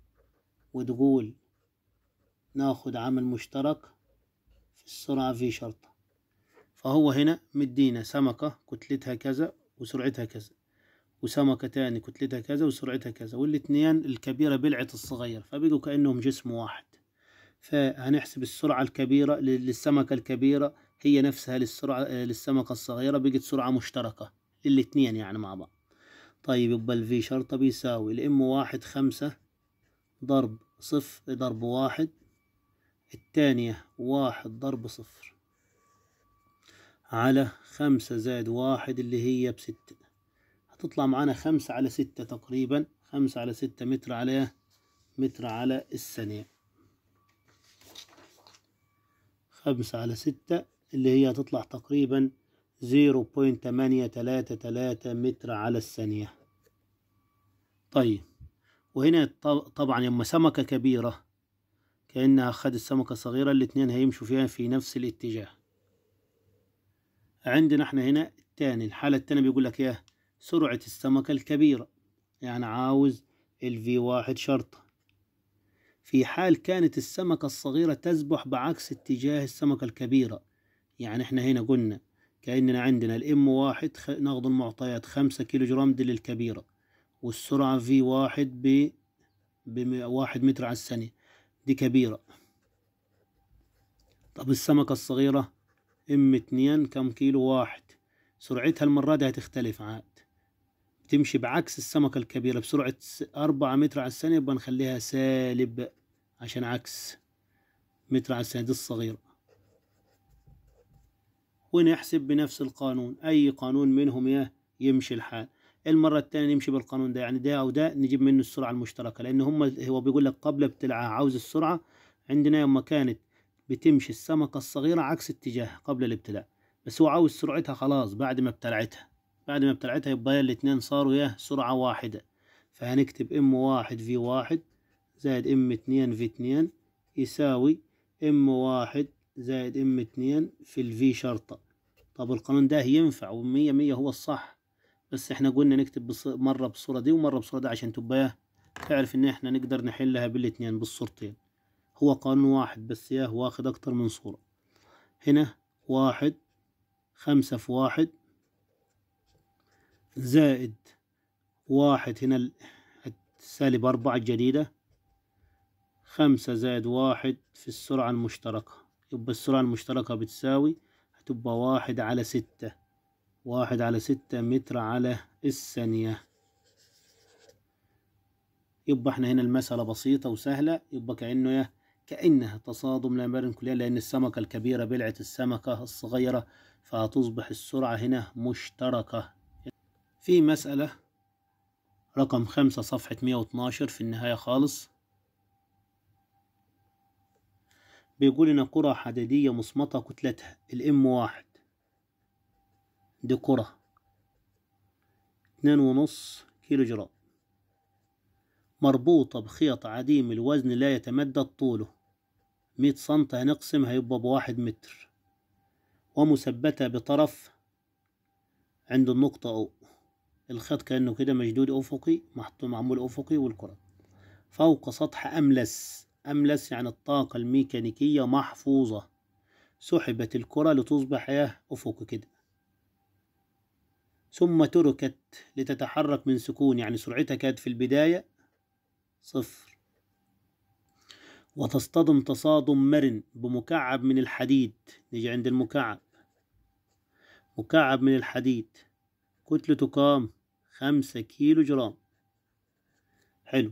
وتقول ناخد عمل مشترك في السرعة في شرطة فهو هنا مدينا سمكة كتلتها كذا وسرعتها كذا وسمكة تاني كتلتها كذا وسرعتها كذا والاتنين الكبيرة بلعت الصغير فبقوا كأنهم جسم واحد فهنحسب السرعة الكبيرة للسمكة الكبيرة هي نفسها للسرعة للسمكة الصغيرة بقت سرعة مشتركة الاتنين يعني مع بعض طيب يبقى الفي شرطة بيساوي الام واحد خمسة ضرب صفر ضرب واحد التانية واحد ضرب صفر على خمسة زائد واحد اللي هي بستة هتطلع معانا خمسة على ستة تقريبا خمسة على ستة متر على متر على الثانية خمسة على ستة اللي هي هتطلع تقريبا زيرو بوينت تمانية تلاتة تلاتة متر على الثانية طيب وهنا طبعا لما سمكة كبيرة كأنها خدت سمكة صغيرة الاتنين هيمشوا فيها في نفس الاتجاه عندنا احنا هنا الثاني الحالة الثانية بيقول لك ايه سرعة السمكة الكبيرة يعني عاوز الفي واحد شرطة في حال كانت السمكة الصغيرة تسبح بعكس اتجاه السمكة الكبيرة يعني احنا هنا قلنا كأننا عندنا الام واحد ناخد المعطيات خمسة كيلو جرام دي للكبيرة والسرعة في واحد ب بواحد متر على الثانية دي كبيرة طب السمكة الصغيرة ام اتنين كم كيلو واحد سرعتها المرة دي هتختلف عاد تمشي بعكس السمكة الكبيرة بسرعة أربعة متر على الثانية يبقى نخليها سالب عشان عكس متر على الثانية دي الصغيرة ونحسب بنفس القانون أي قانون منهم يمشي الحال المرة التانية نمشي بالقانون ده يعني ده أو ده نجيب منه السرعة المشتركة لأن هم هو بيقول لك قبل ابتلعها عاوز السرعة عندنا يوم ما كانت بتمشي السمكة الصغيرة عكس اتجاهها قبل الابتلاع بس هو عاوز سرعتها خلاص بعد ما ابتلعتها بعد ما ابتلعتها يبقى الاتنين صاروا ياه سرعة واحدة فهنكتب ام واحد في واحد زائد ام اتنين في اتنين يساوي ام واحد زائد ام اتنين في الفي شرطة طب القانون ده ينفع ومية مية هو الصح بس احنا قلنا نكتب مرة بالصورة دي ومرة بالصورة دي عشان تبقى تعرف ان احنا نقدر نحلها بالاتنين بالصورتين هو قانون واحد بس ياه واخد أكتر من صورة هنا واحد خمسة في واحد زائد واحد هنا سالب أربعة الجديدة خمسة زائد واحد في السرعة المشتركة يبقى السرعة المشتركة بتساوي هتبقى واحد على ستة واحد على ستة متر على الثانية يبقى احنا هنا المسألة بسيطة وسهلة يبقى كأنه يا كأنها تصادم لمبارن كلها لأن السمكة الكبيرة بلعت السمكة الصغيرة فهتصبح السرعة هنا مشتركة في مسألة رقم خمسة صفحة 112 في النهاية خالص بيقول إن كرة حديدية مصمتة كتلتها الام واحد دي كرة اتنين ونص كيلو جرام مربوطة بخيط عديم الوزن لا يتمدد طوله مية سنت هنقسم هيبقى بواحد متر ومثبتة بطرف عند النقطة أو الخط كأنه كده مشدود أفقي محطوط معمول أفقي والكرة فوق سطح أملس أملس يعني الطاقة الميكانيكية محفوظة سحبت الكرة لتصبح إيه أفقي كده ثم تركت لتتحرك من سكون يعني سرعتها كانت في البداية صفر وتصطدم تصادم مرن بمكعب من الحديد نيجي عند المكعب مكعب من الحديد كتلته كام خمسة كيلو جرام حلو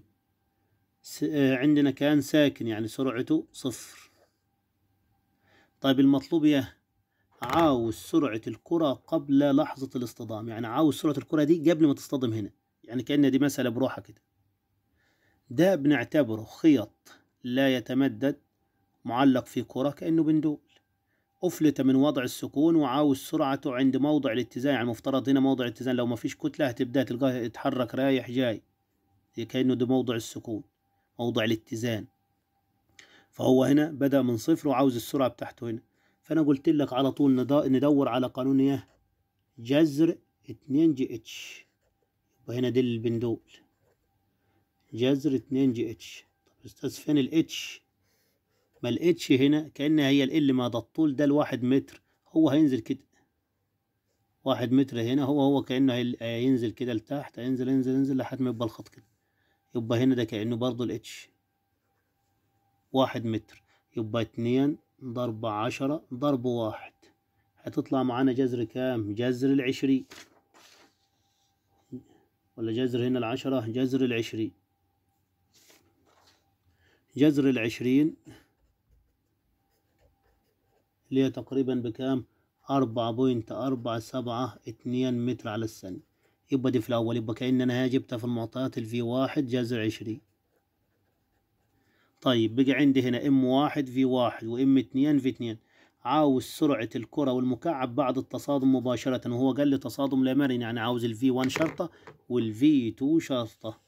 آه، عندنا كان ساكن يعني سرعته صفر طيب المطلوب ايه عاوز سرعة الكرة قبل لحظة الاصطدام يعني عاوز سرعة الكرة دي قبل ما تصطدم هنا يعني كأن دي مسألة بروحة كده ده بنعتبره خيط لا يتمدد معلق في كرة كأنه بندول أفلت من وضع السكون وعاوز سرعته عند موضع الاتزان يعني المفترض هنا موضع الاتزان لو ما فيش كتلة هتبدأ تلقاه يتحرك رايح جاي كأنه ده موضع السكون موضع الاتزان فهو هنا بدأ من صفر وعاوز السرعة بتاعته هنا فأنا قلت لك على طول ندور على قانون إيه جذر اتنين جي اتش وهنا دي البندول جذر اتنين جي اتش أستاذ فين الاتش ما الاتش هنا كانها هي ال ما ده الطول ده الواحد متر هو هينزل كده واحد متر هنا هو هو كأنه هينزل كده لتحت هينزل ينزل ينزل لحد ما يبقى الخط كده يبقى هنا ده كأنه برضه الاتش واحد متر يبقى اتنين ضرب عشرة ضرب واحد هتطلع معانا جذر كام جذر العشرين ولا جذر هنا العشرة جذر العشرين جذر العشرين اللي هي تقريبا بكام أربعة بوينت أربعة سبعة اتنين متر على الثانية يبقى دي في الأول يبقى كأن أنا جبتها في المعطيات الفي واحد جذر عشرين طيب بقى عندي هنا ام واحد في واحد وام اتنين في اتنين عاوز سرعة الكرة والمكعب بعد التصادم مباشرة وهو قال لي تصادم لا مرن يعني عاوز الفي وان شرطة والفي تو شرطة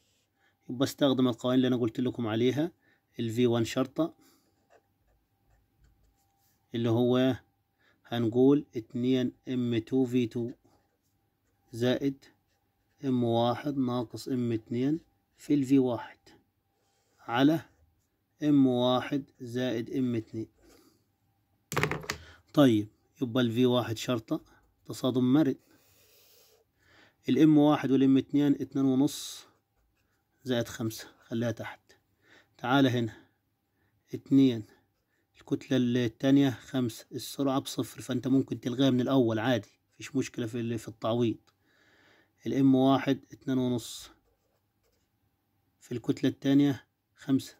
يبقى استخدم القوانين اللي أنا قلت لكم عليها الفي 1 شرطة اللي هو هنقول اتنين ام تو في تو زائد ام واحد ناقص ام اتنين في الفي واحد على ام واحد زائد ام اتنين طيب يبقى الفي واحد شرطة تصادم مرن الام واحد والام اتنين اتنين ونص زائد خمسة خليها تحت تعال هنا اتنين الكتلة التانية خمسة السرعة بصفر فانت ممكن تلغيها من الأول عادي مفيش مشكلة في في التعويض الام واحد اتنين ونص في الكتلة التانية خمسة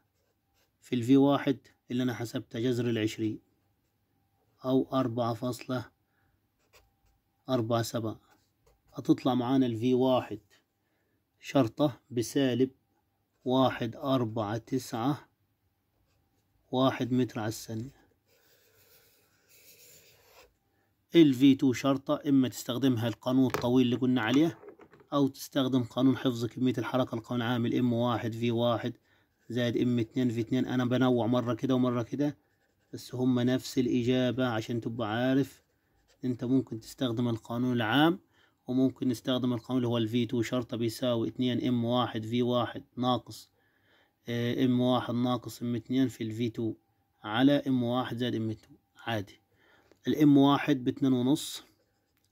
في الفي واحد اللي أنا حسبتها جذر العشرين أو أربعة فاصلة أربعة سبعة هتطلع معانا الفي واحد شرطة بسالب واحد أربعة تسعة واحد متر على الثانية ال في 2 شرطة إما تستخدمها القانون الطويل اللي قلنا عليه أو تستخدم قانون حفظ كمية الحركة القانون عامل ام واحد في واحد زائد ام اتنين في اتنين أنا بنوع مرة كده ومرة كده بس هما نفس الإجابة عشان تبقى عارف أنت ممكن تستخدم القانون العام وممكن نستخدم القانون اللي هو الفي تو شرطة بيساوي اتنين ام واحد في واحد ناقص ام آه، واحد ناقص ام اتنين في الفي تو على ام واحد زائد ام اتنين عادي الام واحد باتنين ونص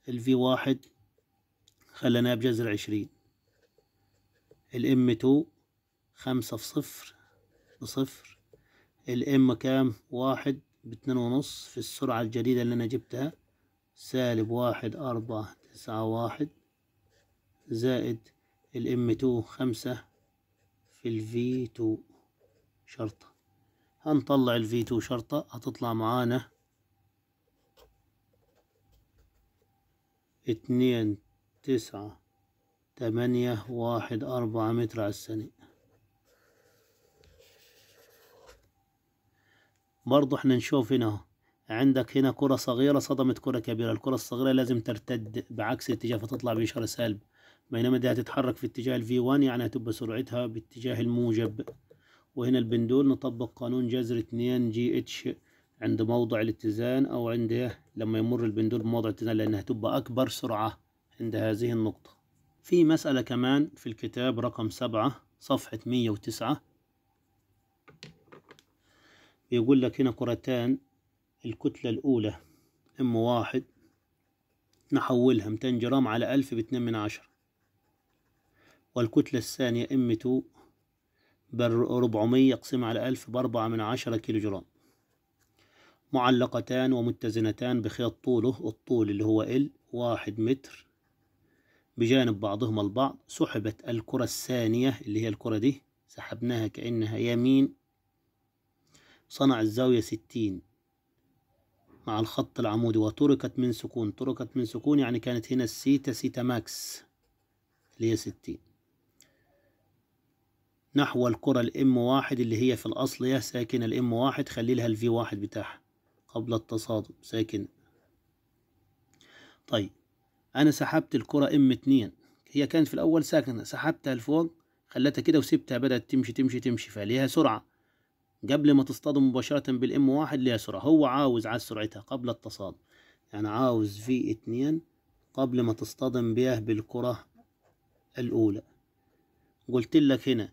الفي واحد خليناه بجذر عشرين الام تو خمسة في صفر بصفر الام كام واحد باتنين ونص في السرعة الجديدة اللي انا جبتها سالب واحد أربعة تسعة واحد زائد الام تو خمسة في الفي تو شرطة هنطلع الفي تو شرطة هتطلع معانا اتنين تسعة تمانية واحد أربعة متر على الثانية برضو احنا نشوف هنا عندك هنا كرة صغيرة صدمت كرة كبيرة الكرة الصغيرة لازم ترتد بعكس الاتجاه فتطلع بإشارة سالب بينما دي هتتحرك في اتجاه الفي 1 يعني هتبقى سرعتها باتجاه الموجب وهنا البندول نطبق قانون جذر 2 جي اتش عند موضع الاتزان أو عند لما يمر البندول بموضع الاتزان لأنها تبقى أكبر سرعة عند هذه النقطة في مسألة كمان في الكتاب رقم سبعة صفحة مية وتسعة بيقول لك هنا كرتان الكتلة الأولى إم واحد نحولها متين جرام على ألف باتنين من عشرة والكتلة الثانية إم تو بأربعمية أقسم على ألف بأربعة من عشرة كيلو جرام معلقتان ومتزنتان بخيط طوله الطول اللي هو ال واحد متر بجانب بعضهما البعض سحبت الكرة الثانية اللي هي الكرة دي سحبناها كأنها يمين صنع الزاوية ستين مع الخط العمودي وتركت من سكون تركت من سكون يعني كانت هنا السيتا سيتا ماكس اللي هي ستين نحو الكرة الام واحد اللي هي في الأصل هي ساكنة الام واحد خلي لها الفي واحد بتاعها قبل التصادم ساكنة طيب أنا سحبت الكرة ام اتنين هي كانت في الأول ساكنة سحبتها لفوق خلتها كده وسبتها بدأت تمشي تمشي تمشي فليها سرعة قبل ما تصطدم مباشرة بالام واحد ليها سرعة هو عاوز على سرعتها قبل التصادم يعني عاوز في اتنين قبل ما تصطدم بيه بالكرة الأولى قلت لك هنا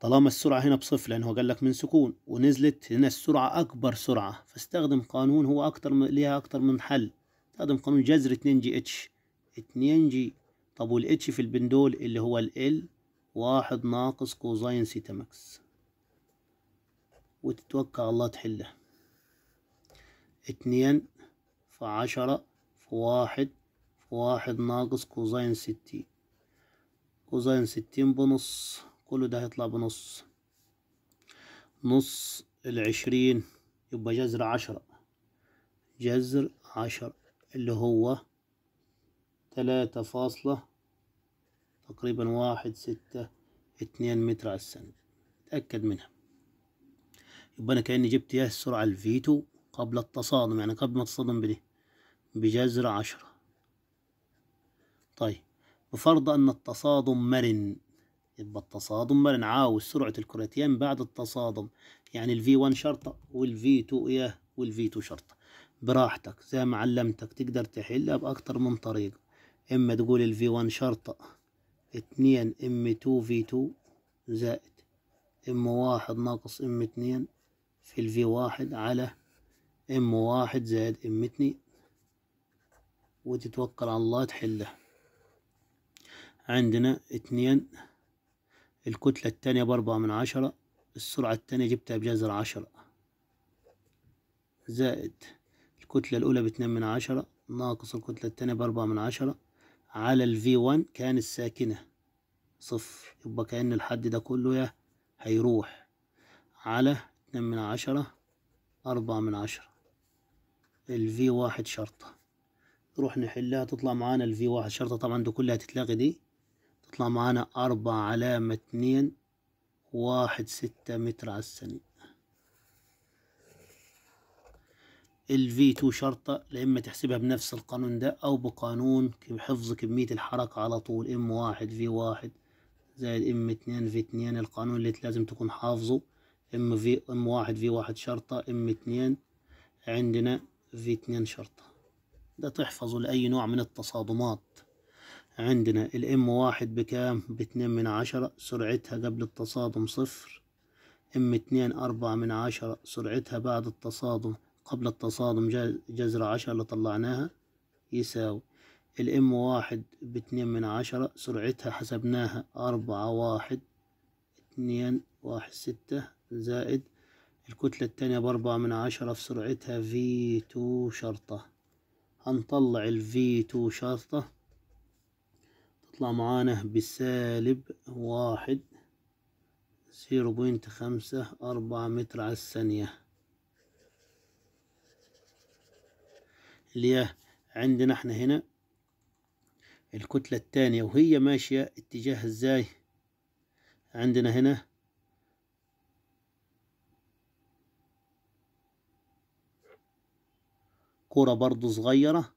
طالما السرعة هنا بصفر لأن هو قال لك من سكون ونزلت هنا السرعة أكبر سرعة فاستخدم قانون هو أكتر من ليها أكتر من حل استخدم قانون جذر اتنين جي اتش اتنين جي طب والاتش في البندول اللي هو ال واحد ناقص كوزين سيتا ماكس وتتوكل على الله تحلها اتنين في عشرة في واحد في واحد ناقص كوزين ستين كوزين ستين بنص كل ده هيطلع بنص نص العشرين يبقى جذر عشرة جذر عشرة اللي هو تلاتة فاصلة تقريبا واحد ستة اتنين متر على السنة تأكد منها يبقى أنا كأني جبت ياه السرعه السرعة قبل التصادم يعني قبل ما تصدم بدي بجذر عشرة طيب بفرض أن التصادم مرن يبقى التصادم مرن عاوز آه، سرعة الكراتيان بعد التصادم يعني الفي 1 شرطة والفي 2 ياه والفي 2 شرطة براحتك زي ما علمتك تقدر تحلها بأكتر من طريقة إما تقول الفي 1 شرطة اتنين ام 2 في 2 زائد ام واحد ناقص ام اتنين في الفي واحد على ام واحد زائد ام اتنين وتتوكل على الله تحلها عندنا اتنين الكتلة التانية بأربعة من عشرة السرعة التانية جبتها بجذر عشرة زائد الكتلة الأولى باتنين من عشرة ناقص الكتلة التانية بأربعة من عشرة على الفي ون كان الساكنة صفر يبقى كأن الحد ده كله يا هيروح على اتنين من عشرة أربعة من عشرة الفي واحد شرطة نروح نحلها تطلع معانا الفي واحد شرطة طبعا دي كلها تتلغي دي تطلع معانا أربعة علامة اتنين واحد ستة متر على الثانية الفي تو شرطة لا إما تحسبها بنفس القانون ده أو بقانون حفظ كمية الحركة على طول ام واحد في واحد زائد ام اتنين في اتنين القانون اللي لازم تكون حافظه ام في ام واحد في واحد شرطة ام اتنين عندنا في اتنين شرطة ده تحفظه لأي نوع من التصادمات عندنا الام واحد بكام باتنين من عشرة سرعتها قبل التصادم صفر ام اتنين اربعة من عشرة سرعتها بعد التصادم قبل التصادم جذر عشرة اللي طلعناها يساوي الام واحد باتنين من عشرة سرعتها حسبناها أربعة واحد اتنين واحد ستة زائد الكتلة التانية بأربعة من عشرة في سرعتها في تو شرطة هنطلع في تو شرطة تطلع معانا بسالب واحد زيرو بوينت خمسة أربعة متر على الثانية اللي عندنا احنا هنا الكتلة التانية وهي ماشية اتجاه ازاي عندنا هنا كرة برضو صغيرة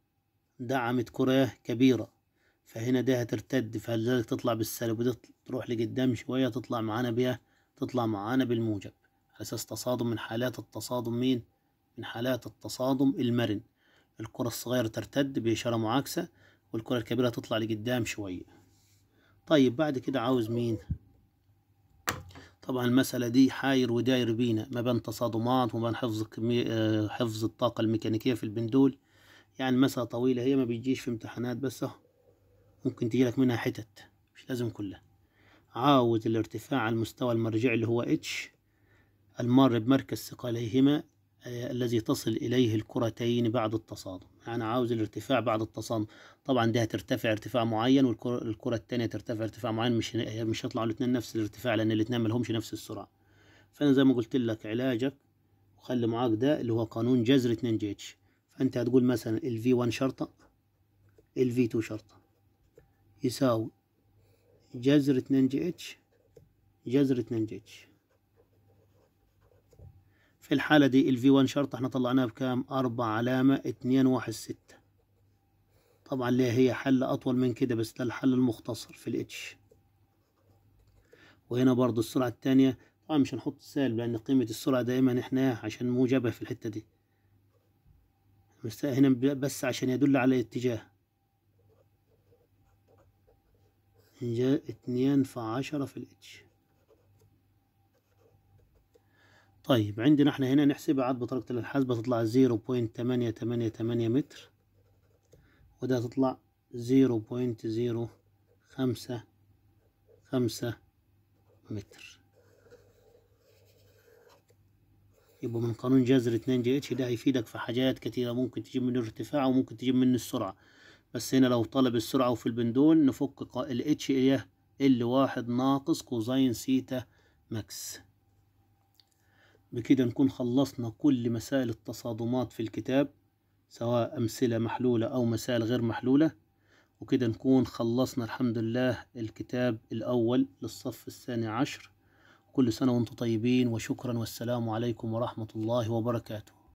دعمت كرة كبيرة فهنا دي هترتد فلذلك تطلع بالسالب تروح لقدام شوية تطلع معانا بيها تطلع معانا بالموجب على أساس تصادم من حالات التصادم مين؟ من حالات التصادم المرن الكرة الصغيرة ترتد بإشارة معاكسة والكرة الكبيرة تطلع لقدام شوية طيب بعد كده عاوز مين؟ طبعا المسألة دي حاير وداير بينا ما بين تصادمات وما بين حفظ كمي... آه، حفظ الطاقة الميكانيكية في البندول يعني مسألة طويلة هي ما بيجيش في امتحانات بس اهو ممكن تجيلك منها حتت مش لازم كلها عاوز الارتفاع على المستوى المرجعي اللي هو اتش المار بمركز ثقليهما آه، الذي تصل إليه الكرتين بعد التصادم أنا عاوز الارتفاع بعد التصادم طبعا دي هترتفع ارتفاع معين والكرة التانية ترتفع ارتفاع معين مش مش هيطلعوا الاتنين نفس الارتفاع لأن الاتنين مالهمش نفس السرعة فأنا زي ما قلت لك علاجك وخلي معاك ده اللي هو قانون جذر 2 جي اتش فأنت هتقول مثلا ال V1 شرطة ال V2 شرطة يساوي جذر 2 جي اتش جذر 2 جي اتش في الحالة دي الفي 1 شرط احنا طلعناها بكام أربع علامة اتنين واحد ستة طبعا ليه هي حل أطول من كده بس ده الحل المختصر في الاتش وهنا برضو السرعة التانية طبعا مش هنحط سالب لأن قيمة السرعة دائما احنا عشان موجبة في الحتة دي هنا بس عشان يدل على اتجاه اتنين في عشرة في الاتش طيب عندنا احنا هنا نحسبها عاد بطريقة الالحاز بتطلع 0.888 متر وده خمسة 0.055 متر يبقى من قانون جذر 2 جي اتش ده هيفيدك في حاجات كتيرة ممكن تجيب منه الارتفاع وممكن تجيب منه السرعة بس هنا لو طلب السرعة وفي البندول نفك ال اتش ال واحد ناقص كوزين سيتا ماكس بكده نكون خلصنا كل مسائل التصادمات في الكتاب سواء أمثلة محلولة أو مسائل غير محلولة وكده نكون خلصنا الحمد لله الكتاب الأول للصف الثاني عشر كل سنة وانتم طيبين وشكرا والسلام عليكم ورحمة الله وبركاته